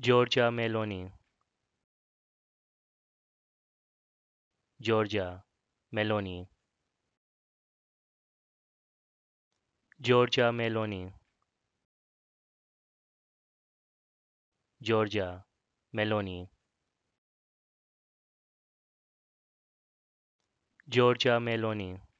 Georgia Meloni Georgia Meloni Georgia Meloni Georgia Meloni Georgia Meloni